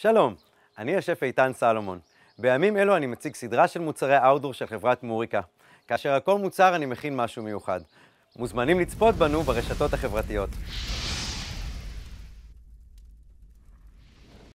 שלום, אני השף איתן סלומון. בימים אלו אני מציג סדרה של מוצרי אאוטדור של חברת מוריקה, כאשר על כל מוצר אני מכין משהו מיוחד. מוזמנים לצפות בנו ברשתות החברתיות.